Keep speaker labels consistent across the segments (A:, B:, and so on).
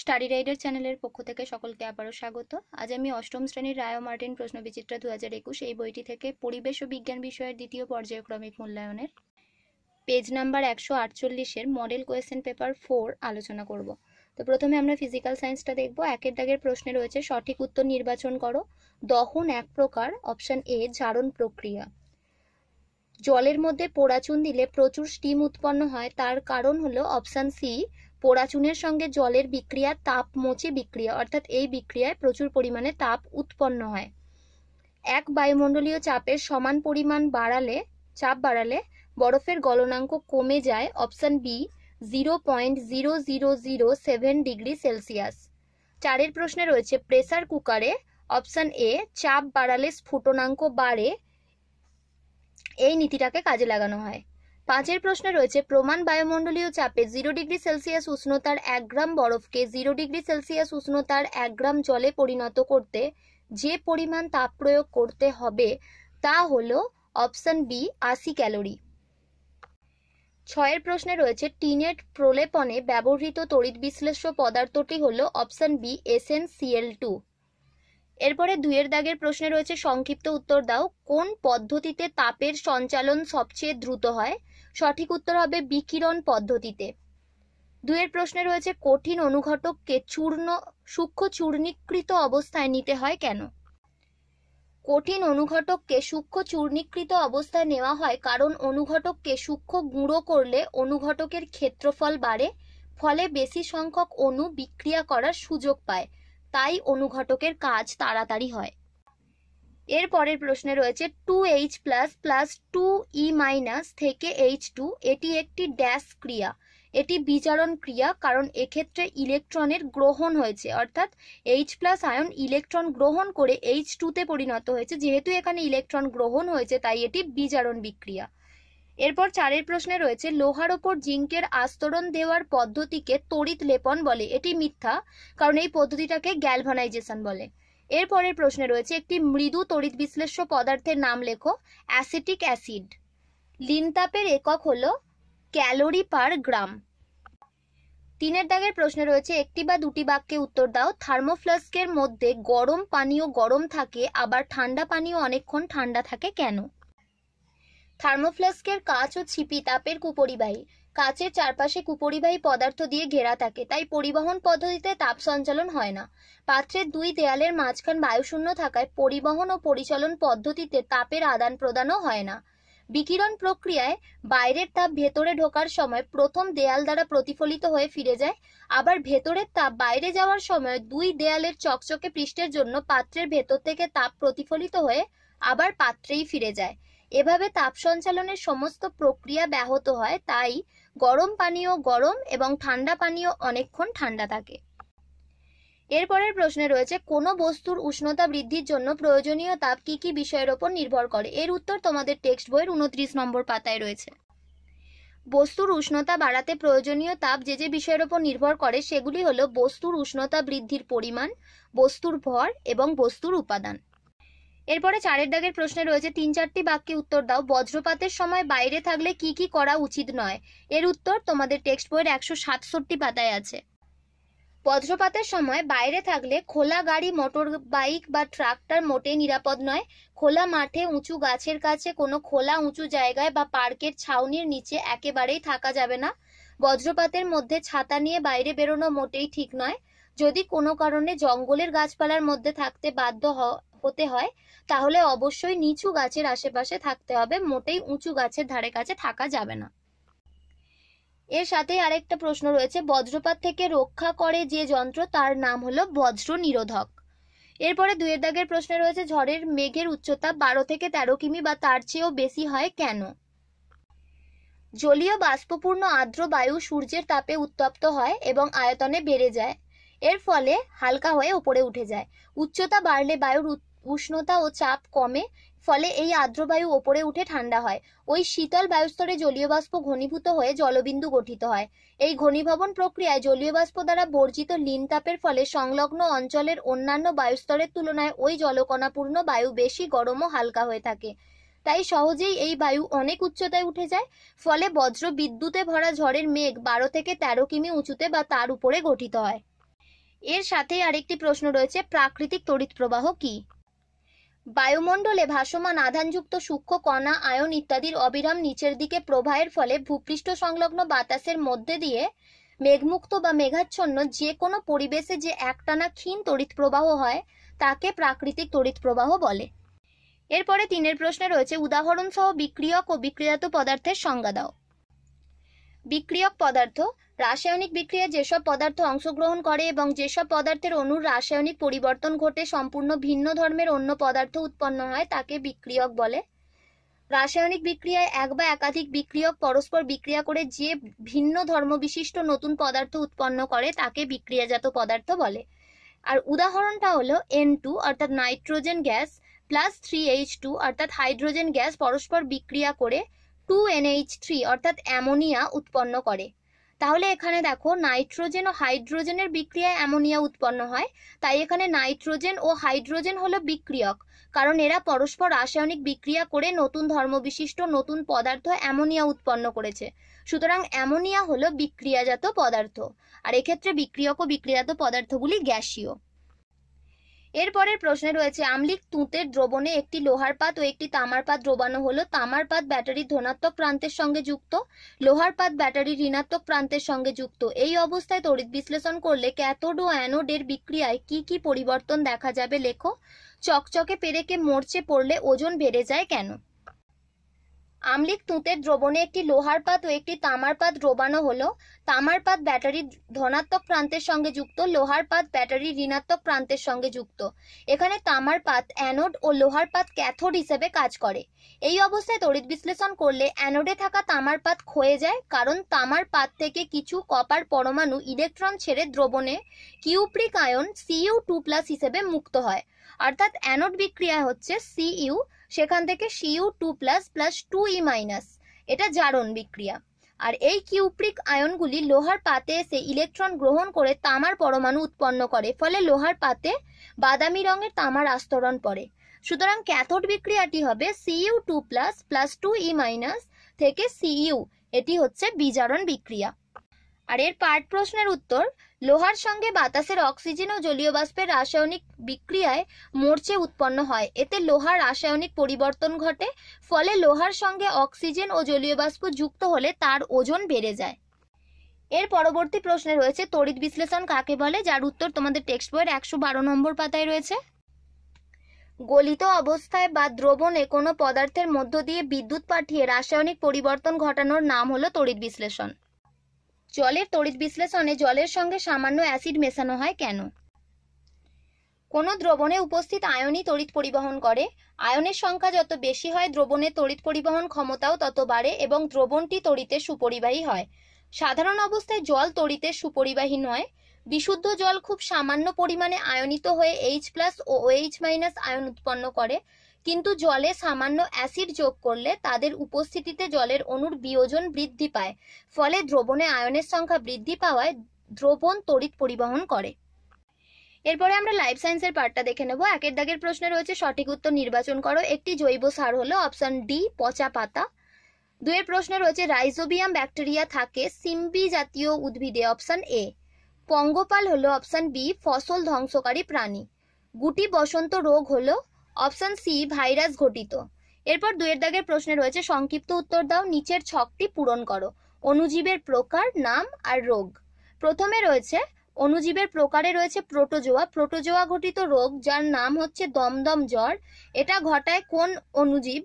A: study rider চ্যানেলের পক্ষ থেকে সকলকে আবারও স্বাগত আজ আমি অষ্টম শ্রেণীর রায় মার্টিন প্রশ্নবিচিত্রা দু হাজার একুশ এই বইটি থেকে পরিবেশ ও বিজ্ঞান বিষয়ের দ্বিতীয় পর্যায়ক্রমিক মূল্যায়নের পেজ নাম্বার একশো আটচল্লিশের মডেল কোয়েশ্চেন পেপার ফোর আলোচনা করব তো প্রথমে আমরা ফিজিক্যাল সায়েন্সটা দেখব একের দাগের প্রশ্নে রয়েছে সঠিক উত্তর নির্বাচন করো দহন এক প্রকার অপশান এ ঝাড়ন প্রক্রিয়া জলের মধ্যে পোড়াচুন দিলে প্রচুর স্টিম উৎপন্ন হয় তার কারণ হলো অপশান সি পোড়াচুনের সঙ্গে জলের বিক্রিয়া মোচে বিক্রিয়া অর্থাৎ এই বিক্রিয়ায় প্রচুর পরিমাণে তাপ উৎপন্ন হয় এক বায়ুমণ্ডলীয় চাপের সমান পরিমাণ বাড়ালে চাপ বাড়ালে বরফের গলনাঙ্ক কমে যায় option B zero point zero zero zero seven degree Celsius চারের প্রশ্নে রয়েছে প্রেসার কুকারে অপশান এ চাপ বাড়ালে স্ফুটনাঙ্ক বাড়ে এই নীতিটাকে কাজে লাগানো হয় পাঁচের প্রশ্নে রয়েছে প্রমাণ বায়ুমণ্ডলীয় চাপে জিরো ডিগ্রি সেলসিয়াস উষ্ণতার এক গ্রাম বরফকে জিরো ডিগ্রি সেলসিয়াস উষ্ণতার এক গ্রাম জলে পরিণত করতে যে পরিমাণ তাপ প্রয়োগ করতে হবে তা হল অপশন বি আশি ক্যালোরি ছয়ের প্রশ্নে রয়েছে টিনের প্রলেপনে ব্যবহৃত তড়িৎ বিশ্লেষ্য পদার্থটি হল option B S C CL two এরপরে দুইয়ের দাগের প্রশ্নে রয়েছে সংক্ষিপ্ত উত্তর দাও কোন পদ্ধতিতে তাপের সঞ্চালন সবচেয়ে দ্রুত হয় সঠিক উত্তর হবে বিকিরণ পদ্ধতিতে দুয়ের প্রশ্নে রয়েছে কঠিন অনুঘটককে চূর্ণ সূক্ষ্ম চূর্ণীকৃত অবস্থায় নিতে হয় কেন কঠিন অনুঘটককে সূক্ষ্ম চূর্ণীকৃত অবস্থায় নেওয়া হয় কারণ অনুঘটককে সূক্ষ্ম গুঁড়ো করলে অনুঘটকের ক্ষেত্রফল বাড়ে ফলে বেশি সংখ্যক অণু বিক্রিয়া করার সুযোগ পায় তাই অনুঘটকের কাজ তাড়াতাড়ি হয় এর পরের প্রশ্নে রয়েছে two H plus plus two E minus থেকে এইচ টু এটি একটি ড্যাশ ক্রিয়া এটি বিচারণ ক্রিয়া কারণ এক্ষেত্রে ইলেকট্রনের গ্রহণ হয়েছে অর্থাৎ এইচ প্লাস আয়ন ইলেকট্রন গ্রহণ করে এইচ টুতে পরিণত হয়েছে যেহেতু এখানে ইলেকট্রন গ্রহণ হয়েছে তাই এটি বিচারণ বিক্রিয়া এরপর চারের প্রশ্নে রয়েছে লোহার ওপর জিঙ্কের আস্তরণ দেওয়ার পদ্ধতিকে তড়িৎ লেপন বলে এটি মিথ্যা কারণ এই পদ্ধতিটাকে গ্যালভানাইজেশন বলে এরপরের প্রশ্নে রয়েছে একটি মৃদু তড়িৎ বিশ্লেষ্য পদার্থের নাম লেখো অ্যাসিটিক অ্যাসিড লিনতাপের একক হলো ক্যালোরি পার গ্রাম তিনের দাগের প্রশ্নে রয়েছে একটি বা দুটি বাক্যে উত্তর দাও থার্মোফ্লাস্কের মধ্যে গরম পানীয় গরম থাকে আবার ঠান্ডা পানীয় অনেকক্ষণ ঠান্ডা থাকে কেন থার্মোফ্লাস্কের কাঁচ ও ছিপি তাপের কুপরিবাহী কাচের চারপাশে কুপরিবাহী পদার্থ দিয়ে ঘেরা থাকে তাই পরিবহন পদ্ধতিতে তাপ সঞ্চালন হয় না পাত্রের দুই দেয়ালের মাঝখান বায়ুশূন্য থাকায় পরিবহন ও পরিচালন পদ্ধতিতে তাপের আদান প্রদানও হয় না বিকিরণ প্রক্রিয়ায় বাইরের তাপ ভেতরে ঢোকার সময় প্রথম দেয়াল দ্বারা প্রতিফলিত হয়ে ফিরে যায় আবার ভেতরের তাপ বাইরে যাওয়ার সময় দুই দেয়ালের চকচকে পৃষ্ঠের জন্য পাত্রের ভেতর থেকে তাপ প্রতিফলিত হয়ে আবার পাত্রেই ফিরে যায় এভাবে তাপ সঞ্চালনের সমস্ত প্রক্রিয়া ব্যাহত হয় তাই গরম পানীয় গরম এবং ঠান্ডা পানীয় অনেকক্ষণ ঠান্ডা থাকে এরপরের প্রশ্নে রয়েছে কোনো বস্তুর উষ্ণতা বৃদ্ধির জন্য প্রয়োজনীয় তাপ কি কি বিষয়ের ওপর নির্ভর করে এর উত্তর তোমাদের টেক্সট বইয়ের উনত্রিশ নম্বর পাতায় রয়েছে বস্তুর উষ্ণতা বাড়াতে প্রয়োজনীয় তাপ যে যে বিষয়ের ওপর নির্ভর করে সেগুলি হলো বস্তুর উষ্ণতা বৃদ্ধির পরিমাণ বস্তুর ভর এবং বস্তুর উপাদান এরপরে চারের দাগের প্রশ্নে রয়েছে তিন চারটি বাক্যে উত্তর দাও বজ্রপাতের সময় বাইরে থাকলে কি কি করা উচিত নয় এর উত্তর তোমাদের টেক্সট বইয়ের একশো সাতষট্টি পাতায় আছে বজ্রপাতের সময় বাইরে থাকলে খোলা গাড়ি মোটর বাইক বা ট্রাক্টর মোটেই নিরাপদ নয় খোলা মাঠে উঁচু গাছের কাছে কোনো খোলা উঁচু জায়গায় বা পার্কের ছাউনির নিচে একেবারেই থাকা যাবে না বজ্রপাতের মধ্যে ছাতা নিয়ে বাইরে বেরোনো মোটেই ঠিক নয় যদি কোনো কারণে জঙ্গলের গাছপালার মধ্যে থাকতে বাধ্য হতে হয় তাহলে অবশ্যই নিচু গাছের আশেপাশে থাকতে হবে মোটেই উঁচু গাছের ধারে কাছে থাকা যাবে না এর সাথে আরেকটা প্রশ্ন রয়েছে বজ্রপাত থেকে রক্ষা করে যে যন্ত্র তার নাম হলো বজ্র নিরোধক এরপরে দুয়ের দাগের প্রশ্নে রয়েছে ঝড়ের মেঘের উচ্চতা বারো থেকে তেরো কিমি বা তার চেয়েও বেশি হয় কেন জলীয় বাষ্পপূর্ণ আর্দ্র বায়ু সূর্যের তাপে উত্তপ্ত হয় এবং আয়তনে বেড়ে যায় এর ফলে হালকা হয়ে উপরে উঠে যায় উচ্চতা বাড়লে বায়ুর উষ্ণতা ও চাপ কমে ফলে এই আর্দ্র বায়ু ওপরে উঠে ঠান্ডা হয় ওই শীতল বায়ুস্তরে জলীয় বাষ্প ঘনীভূত হয়ে জলবিন্দু গঠিত হয় এই ঘনীভবন প্রক্রিয়ায় জলীয় বাষ্প দ্বারা বর্জিত লিনতাপের ফলে সংলগ্ন অঞ্চলের অন্যান্য বায়ুস্তরের তুলনায় ওই জলকণাপূর্ণ বায়ু বেশি গরম ও হালকা হয়ে থাকে তাই সহজেই এই বায়ু অনেক উচ্চতায় উঠে যায় ফলে বজ্র বিদ্যুতে ভরা ঝড়ের মেঘ বারো থেকে তেরো কিমি উঁচুতে বা তার উপরে গঠিত হয় এর সাথেই আরেকটি প্রশ্ন রয়েছে প্রাকৃতিক তড়িৎ প্রবাহ কী বায়ুমণ্ডলে ভাসমান আধানযুক্ত সূক্ষ্ম কণা আয়ন ইত্যাদির অবিরাম নিচের দিকে প্রবাহের ফলে ভূপৃষ্ঠ সংলগ্ন বাতাসের মধ্যে দিয়ে মেঘমুক্ত বা মেঘাচ্ছন্ন যে কোনো পরিবেশে যে একটানা ক্ষীণ তড়িৎ প্রবাহ হয় তাকে প্রাকৃতিক তড়িৎ প্রবাহ বলে এরপরে তিনের প্রশ্নে রয়েছে উদাহরণসহ বিক্রিয়ক ও বিক্রিয়াত পদার্থের সংজ্ঞা দাও বিক্রিয়ক পদার্থ রাসায়নিক বিক্রিয়ায় যেসব পদার্থ অংশগ্রহণ করে এবং যেসব পদার্থের অনুর রাসায়নিক পরিবর্তন ঘটে সম্পূর্ণ ভিন্ন ধর্মের অন্য পদার্থ উৎপন্ন হয় তাকে বিক্রিয়ক বলে রাসায়নিক বিক্রিয়ায় এক বা একাধিক বিক্রিয়ক পরস্পর বিক্রিয়া করে যে ভিন্ন ধর্ম বিশিষ্ট নতুন পদার্থ উৎপন্ন করে তাকে বিক্রিয়াজাত পদার্থ বলে আর উদাহরণটা হলো এন টু অর্থাৎ nitrogen gas plus three H two অর্থাৎ হাইড্রোজেন গ্যাস পরস্পর বিক্রিয়া করে টু এনএইচ থ্রি অর্থাৎ অ্যামোনিয়া উৎপন্ন করে তাহলে এখানে দেখো নাইট্রোজেন ও হাইড্রোজেনের বিক্রিয়ায় অ্যামোনিয়া উৎপন্ন হয় তাই এখানে নাইট্রোজেন ও হাইড্রোজেন হলো বিক্রিয়ক কারণ এরা পরস্পর রাসায়নিক বিক্রিয়া করে নতুন ধর্মবিশিষ্ট নতুন পদার্থ অ্যামোনিয়া উৎপন্ন করেছে সুতরাং অ্যামোনিয়া হলো বিক্রিয়াজাত পদার্থ আর এক্ষেত্রে বিক্রিয়ক ও বিক্রিয়াত পদার্থগুলি গ্যাসীয় এরপরের প্রশ্নে রয়েছে আমলিক তুঁতের দ্রবণে একটি লোহার পাত ও একটি তামার পাত দ্রবানো হলো তামার পাত ব্যাটারির ধনাত্মক প্রান্তের সঙ্গে যুক্ত লোহার পাত ব্যাটারির ঋণাত্মক প্রান্তের সঙ্গে যুক্ত এই অবস্থায় তড়িৎ বিশ্লেষণ করলে ক্যাথোড ও অ্যানোডের বিক্রিয়ায় কি কি পরিবর্তন দেখা যাবে লেখো চকচকে পেরেকে মরচে পড়লে ওজন বেড়ে যায় কেন আমলিক তুঁতের দ্রবণে একটি লোহার পাত ও একটি তামার পাত ডোবানো হলো তামার পাত ব্যাটারির ধনাত্মক প্রান্তের সঙ্গে যুক্ত লোহার পাত ব্যাটারি ঋণাত্মক প্রান্তের সঙ্গে যুক্ত এখানে তামার পাত অ্যানোড ও লোহার পাত ক্যাথোড হিসেবে কাজ করে এই অবস্থায় তড়িৎ বিশ্লেষণ করলে অ্যানোডে থাকা তামার পাত ক্ষয়ে যায় কারণ তামার পাত থেকে কিছু কপার পরমাণু ইলেকট্রন ছেড়ে দ্রবণে cupric ion CU two plus হিসেবে মুক্ত হয় অর্থাৎ অ্যানোড বিক্রিয়া হচ্ছে সিইউ সেখান থেকে CU two plus plus two E minus এটা জারণ বিক্রিয়া আর এই কিউপ্রিক আয়নগুলি লোহার পাতে এসে ইলেকট্রন গ্রহণ করে তামার পরমাণু উৎপন্ন করে ফলে লোহার পাতে বাদামি রঙের তামার আস্তরণ পড়ে সুতরাং ক্যাথোড বিক্রিয়াটি হবে CU two plus plus two E minus থেকে সিইউ এটি হচ্ছে বিজারণ বিক্রিয়া আর এর পাঠ প্রশ্নের উত্তর লোহার সঙ্গে বাতাসের অক্সিজেন ও জলীয় বাষ্পের রাসায়নিক বিক্রিয়ায় মরচে উৎপন্ন হয় এতে লোহার রাসায়নিক পরিবর্তন ঘটে ফলে লোহার সঙ্গে অক্সিজেন ও জলীয় বাষ্প যুক্ত হলে তার ওজন বেড়ে যায় এর পরবর্তী প্রশ্নে রয়েছে তড়িৎ বিশ্লেষণ কাকে বলে যার উত্তর তোমাদের টেক্সট বইয়ের একশো বারো নম্বর পাতায় রয়েছে গলিত অবস্থায় বা দ্রবণে কোনো পদার্থের মধ্য দিয়ে বিদ্যুৎ পাঠিয়ে রাসায়নিক পরিবর্তন ঘটানোর নাম হলো তড়িৎ বিশ্লেষণ জলের তড়িৎ বিশ্লেষণে জলের সঙ্গে সামান্য অ্যাসিড মেশানো হয় কেন কোনো দ্রবণে উপস্থিত আয়নই তড়িৎ পরিবহন করে আয়নের সংখ্যা যত বেশি হয় দ্রবণের তড়িৎ পরিবহন ক্ষমতাও তত বাড়ে এবং দ্রবণটি তড়িতে সুপরিবাহী হয় সাধারণ অবস্থায় জল তড়িতে সুপরিবাহী নয় বিশুদ্ধ জল খুব সামান্য পরিমাণে আয়নিত হয়ে H plus O H minus ion উৎপন্ন করে কিন্তু জলে সামান্য অ্যাসিড যোগ করলে তাদের উপস্থিতিতে জলের অণুর বিয়োজন বৃদ্ধি পায় ফলে দ্রবণে আয়নের সংখ্যা বৃদ্ধি পাওয়ায় দ্রবণ তড়িৎ পরিবহন করে এরপরে আমরা লাইফ সায়েন্সের পার্টটা দেখে নেব একের দাগের প্রশ্নে রয়েছে সঠিক উত্তর নির্বাচন করো একটি জৈব সার হলো অপশন ডি পচা পাতা দুয়ের প্রশ্নে রয়েছে রাইজোবিয়াম ব্যাকটেরিয়া থাকে সিম্বি জাতীয় উদ্ভিদে অপশন এ পঙ্গপাল হলো অপশন বি ফসল ধ্বংসকারী প্রাণী গুটি বসন্ত রোগ হলো অপশন সি ভাইরাস ঘটিত এরপর দুয়ের দাগের প্রশ্নে রয়েছে সংক্ষিপ্ত উত্তর দাও নিচের ছকটি পূরণ করো অণুজীবের প্রকার নাম আর রোগ প্রথমে রয়েছে অণুজীবের প্রকারে রয়েছে প্রোটোজোয়া প্রোটোজোয়া ঘটিত রোগ যার নাম হচ্ছে দমদম জ্বর এটা ঘটায় কোন অণুজীব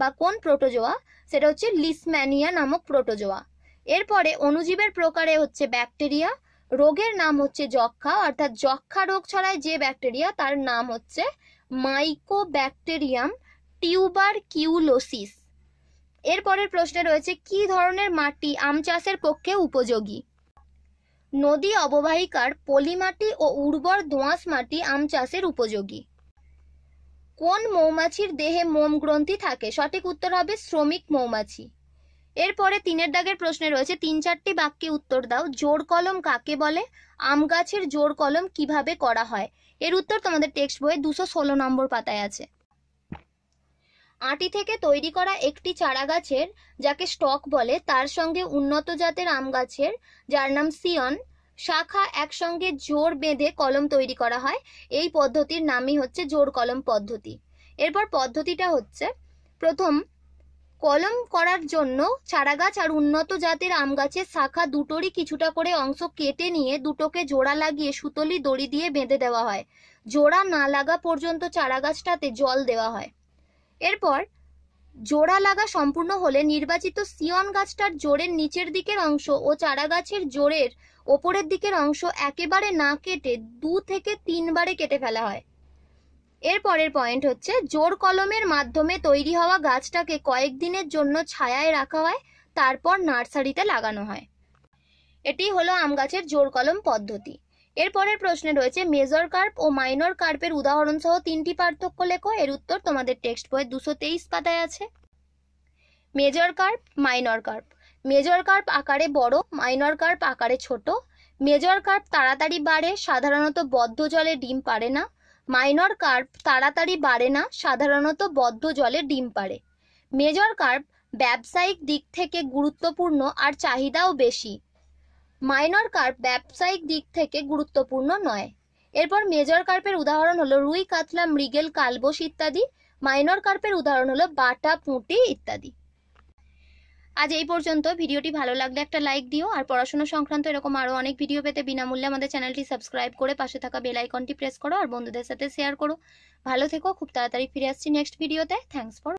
A: বা কোন প্রোটোজোয়া সেটা হচ্ছে লিসম্যানিয়া নামক প্রোটোজোয়া এরপরে অণুজীবের প্রকারে হচ্ছে ব্যাকটেরিয়া রোগের নাম হচ্ছে যক্ষা অর্থাৎ যক্ষা রোগ ছড়ায় যে ব্যাকটেরিয়া তার নাম হচ্ছে মাইকোব্যাকটেরিয়াম টিউবার কিউলোসিস এরপরের প্রশ্নে রয়েছে কি ধরনের মাটি আম চাষের পক্ষে উপযোগী নদী অববাহিকার পলিমাটি ও উর্বর ধোঁয়াশ মাটি আম চাষের উপযোগী কোন মৌমাছির দেহে মোম গ্রন্থি থাকে সঠিক উত্তর হবে শ্রমিক মৌমাছি এরপরে তিনের দাগের প্রশ্নে রয়েছে তিন চারটি বাক্যে উত্তর দাও জোর কলম কাকে বলে আম গাছের জোর কলম কিভাবে করা হয় এর উত্তর তোমাদের টেক্সট বইয়ে দুশো ষোলো নম্বর পাতায় আছে আটি থেকে তৈরি করা একটি চারা গাছের যাকে স্টক বলে তার সঙ্গে উন্নত জাতের আম গাছের যার নাম সিয়ন শাখা একসঙ্গে জোর বেঁধে কলম তৈরি করা হয় এই পদ্ধতির নামই হচ্ছে জোর কলম পদ্ধতি এরপর পদ্ধতিটা হচ্ছে প্রথম কলম করার জন্য চারাগাছ আর উন্নত জাতের আম গাছের শাখা দুটোরই কিছুটা করে অংশ কেটে নিয়ে দুটোকে জোড়া লাগিয়ে সুতলি দড়ি দিয়ে বেঁধে দেওয়া হয় জোড়া না লাগা পর্যন্ত চারাগাছটাতে জল দেওয়া হয় এরপর জোড়া লাগা সম্পূর্ণ হলে নির্বাচিত সিয়ন গাছটার জোরের নিচের দিকের অংশ ও চারাগাছের জোরের ওপরের দিকের অংশ একেবারে না কেটে দু থেকে তিনবারে কেটে ফেলা হয় এর পরের পয়েন্ট হচ্ছে জোর কলমের মাধ্যমে তৈরি হওয়া গাছটাকে কয়েকদিনের জন্য ছায়ায় রাখা হয় তারপর নার্সারিতে লাগানো হয় এটি হলো আম গাছের জোর কলম পদ্ধতি এরপরের প্রশ্নে রয়েছে মেজর কার্প ও মাইনর কার্পের উদাহরণ সহ তিনটি পার্থক্য লেখো এর উত্তর তোমাদের টেক্সট বইয়ের দুশো তেইশ পাতায় আছে major carp minor carp major carp আকারে বড় মাইনর কার্প আকারে ছোট মেজর কার্প তাড়াতাড়ি বাড়ে সাধারণত বদ্ধ জলে ডিম পারে না মাইনর কার্প তাড়াতাড়ি বাড়ে না সাধারণত বদ্ধ জলে ডিম পাড়ে মেজর কার্প ব্যবসায়িক দিক থেকে গুরুত্বপূর্ণ আর চাহিদাও বেশি মাইনর কার্প ব্যবসায়িক দিক থেকে গুরুত্বপূর্ণ নয় এরপর মেজর কার্পের উদাহরণ হলো রুই কাতলা মৃগেল কালবোস ইত্যাদি মাইনর কার্পের উদাহরণ হলো বাটা পুঁটি ইত্যাদি আজ এই পর্যন্ত ভিডিওটি ভালো লাগলে একটা লাইক দিও আর পড়াশোনা সংক্রান্ত এরকম আরও অনেক ভিডিও পেতে বিনামূল্যে আমাদের চ্যানেলটি সাবস্ক্রাইব করে পাশে থাকা বেলাইকনটি প্রেস করো আর বন্ধুদের সাথে শেয়ার করো ভালো থেকো খুব তাড়াতাড়ি ফিরে আসছি নেক্সট ভিডিওতে থ্যাংকস ফর